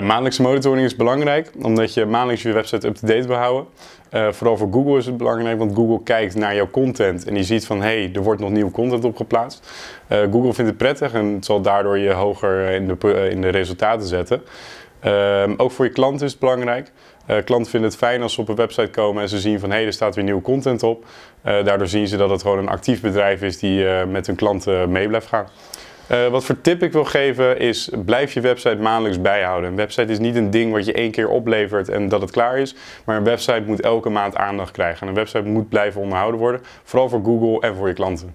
maandelijkse monitoring is belangrijk, omdat je maandelijks je website up-to-date wil houden. Eh, vooral voor Google is het belangrijk, want Google kijkt naar jouw content en die ziet van hé, hey, er wordt nog nieuwe content op geplaatst. Eh, Google vindt het prettig en het zal daardoor je hoger in de, in de resultaten zetten. Ehm, ook voor je klanten is het belangrijk. Eh, klanten vinden het fijn als ze op een website komen en ze zien van hé, hey, er staat weer nieuwe content op. daardoor zien ze dat het gewoon een actief bedrijf is die met hun klanten mee blijft gaan. Eh, wat voor tip ik wil geven is, blijf je website maandelijks bijhouden. Een website is niet een ding wat je één keer oplevert en dat het klaar is. Maar een website moet elke maand aandacht krijgen. En een website moet blijven onderhouden worden. Vooral voor Google en voor je klanten.